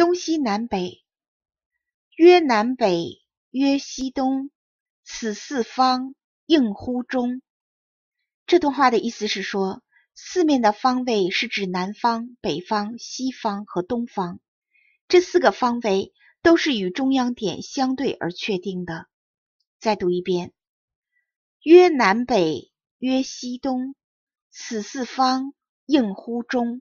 东西南北，曰南北，曰西东，此四方应乎中。这段话的意思是说，四面的方位是指南方、北方、西方和东方，这四个方位都是与中央点相对而确定的。再读一遍：曰南北，曰西东，此四方应乎中。